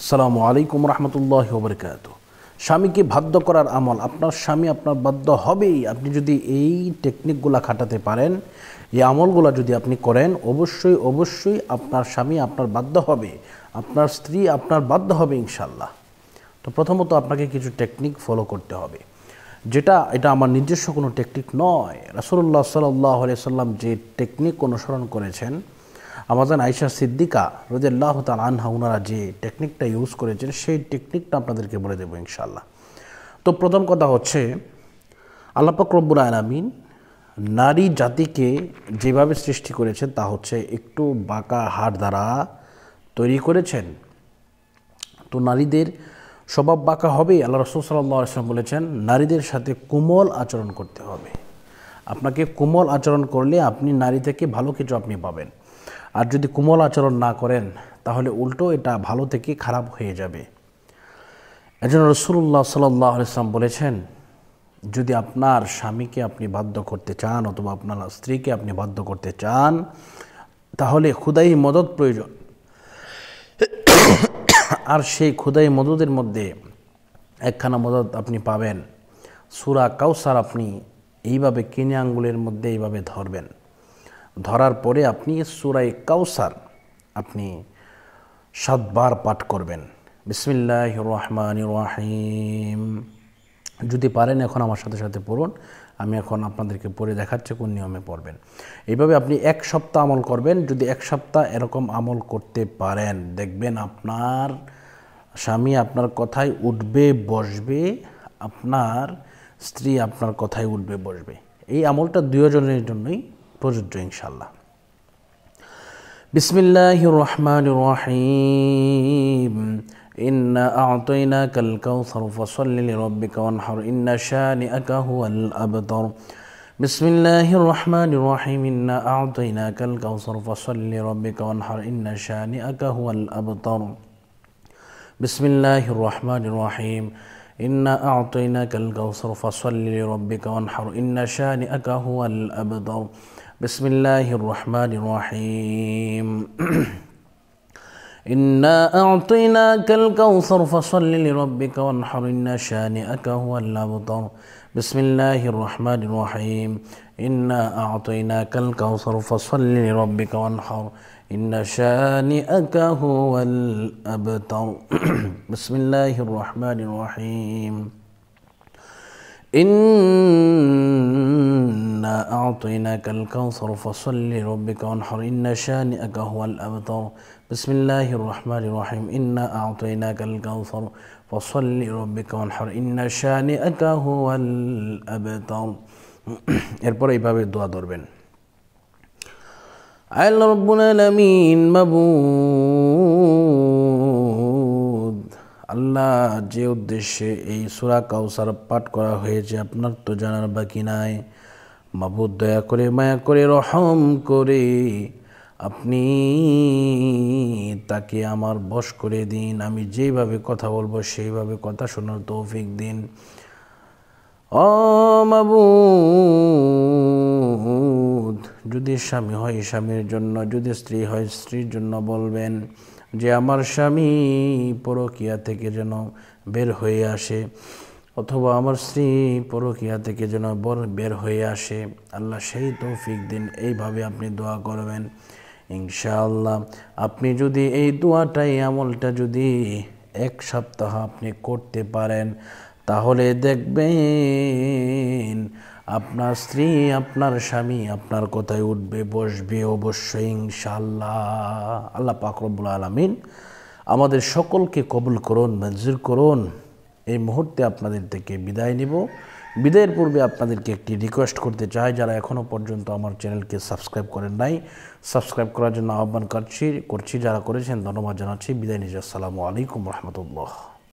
আসসালামু আলাইকুম রহমতুল্লাহ বরকাত স্বামীকে বাধ্য করার আমল আপনার স্বামী আপনার বাধ্য হবেই আপনি যদি এই টেকনিকগুলো খাটাতে পারেন এই আমলগুলো যদি আপনি করেন অবশ্যই অবশ্যই আপনার স্বামী আপনার বাধ্য হবে আপনার স্ত্রী আপনার বাধ্য হবে ইনশাল্লাহ তো প্রথমত আপনাকে কিছু টেকনিক ফলো করতে হবে যেটা এটা আমার নিজস্ব কোনো টেকনিক নয় রাসুল্লাহ সাল্লাহ সাল্লাম যে টেকনিক অনুসরণ করেছেন আমাজান আয়সা সিদ্দিকা রোজাল্লাহ তাল আনহা ওনারা যে টেকনিকটা ইউজ করেছেন সেই টেকনিকটা আপনাদেরকে বলে দেবো ইনশাল্লাহ তো প্রথম কথা হচ্ছে আল্লাপাক রব্বুল আলামিন নারী জাতিকে যেভাবে সৃষ্টি করেছেন তা হচ্ছে একটু বাঁকা হার দ্বারা তৈরি করেছেন তো নারীদের স্বভাব বাঁকা হবে আল্লাহ রসুল সাল্লাহ আসলাম বলেছেন নারীদের সাথে কোমল আচরণ করতে হবে আপনাকে কোমল আচরণ করলে আপনি নারী থেকে ভালো কিছু আপনি পাবেন আর যদি কোমল আচরণ না করেন তাহলে উল্টো এটা ভালো থেকে খারাপ হয়ে যাবে এজন্য রসুল্লাহ সাল্লাহ ইসলাম বলেছেন যদি আপনার স্বামীকে আপনি বাধ্য করতে চান অথবা আপনার স্ত্রীকে আপনি বাধ্য করতে চান তাহলে খুদাই মদত প্রয়োজন আর সেই খুদাই মদতের মধ্যে একখানা মদত আপনি পাবেন সুরা কাউসার আপনি এইভাবে কিনে আঙ্গুলের মধ্যে এইভাবে ধরবেন ধরার পরে আপনি সুরাই কাউসার আপনি সাতবার পাঠ করবেন বিসমিল্লাহ রহমান রাহিম যদি পারেন এখন আমার সাথে সাথে পড়ুন আমি এখন আপনাদেরকে পড়ে দেখাচ্ছি কোন নিয়মে পড়বেন এইভাবে আপনি এক সপ্তাহ আমল করবেন যদি এক সপ্তাহ এরকম আমল করতে পারেন দেখবেন আপনার স্বামী আপনার কথায় উঠবে বসবে আপনার স্ত্রী আপনার কথায় উঠবে বসবে এই আমলটা দুজনের জন্যই প্রযোজ্য ইনশাল্লাহ বিসমিল্লাহ রহমান রহিম إنا أعطيناك الكوثر فصل لربك وانحر إن شانئك هو الأبتر بسم الله الرحمن الرحيم إنا أعطيناك الكوثر فصل لربك وانحر إن شانئك هو الأبتر بسم الله الرحمن الرحيم إنا أعطيناك الكوثر فصل لربك وانحر إن شانئك هو الأبتر بسم الله الرحمن الرحيم إنا أعطيناك الكوثر فصل لربك وانحر إن شانئك هو الأبطر بسم الله الرحمن الرحيم إنا أعطيناك الكوثر فصل لربك وانحر إن شانئك هو الأبتر بسم الله الرحمن الرحيم أعطيناك الكوثر فصل لربك وانحر إن شانئك هو الأبتر بسم الله الرحمن الرحيم إنا أعطيناك الكوثر فصل لربك وانحر إن شانئك هو الأبتر এরপর এইভাবে দোয়া ধরবেন আল্লাহ রব্বুল আলামিন মাবুদ আল্লাহ যে উদ্দেশ্যে এই সূরা কাউসার পাঠ করা হয়েছে আপনার তো জানার বাকি নাই মাবুদ দয়া করে মায়া করে রহম করে আপনি তাকে আমার বশ করে দিন আমি যেভাবে কথা বলবো সেইভাবে কথা শোনার তৌফিক দিন অ মাবু যদি স্বামী হয় স্বামীর জন্য যদি স্ত্রী হয় স্ত্রীর জন্য বলবেন যে আমার স্বামী পরকিয়া থেকে যেন বের হয়ে আসে অথবা আমার স্ত্রী পরকিয়া থেকে যেন বর বের হয়ে আসে আল্লাহ সেই তৌফিক দিন এইভাবে আপনি দোয়া করবেন ইনশাআল্লাহ আপনি যদি এই দোয়াটাই আমলটা যদি এক সপ্তাহ আপনি করতে পারেন তাহলে দেখবেন আপনার স্ত্রী আপনার স্বামী আপনার কথায় উঠবে বসবে অবশ্যই ইনশাল্লাহ আল্লাহ পাকরবুল আলমিন আমাদের সকলকে কবুল করুন মঞ্জুর করুন এই মুহূর্তে আপনাদের থেকে বিদায় নিব বিদায়ের পূর্বে আপনাদেরকে একটি রিকোয়েস্ট করতে চাই যারা এখনও পর্যন্ত আমার চ্যানেলকে সাবস্ক্রাইব করেন নাই সাবস্ক্রাইব করার জন্য আহ্বান করছি করছি যারা করেছেন ধন্যবাদ জানাচ্ছি বিদায় নিজে আসসালামু আলাইকুম রহমতুল্লাহ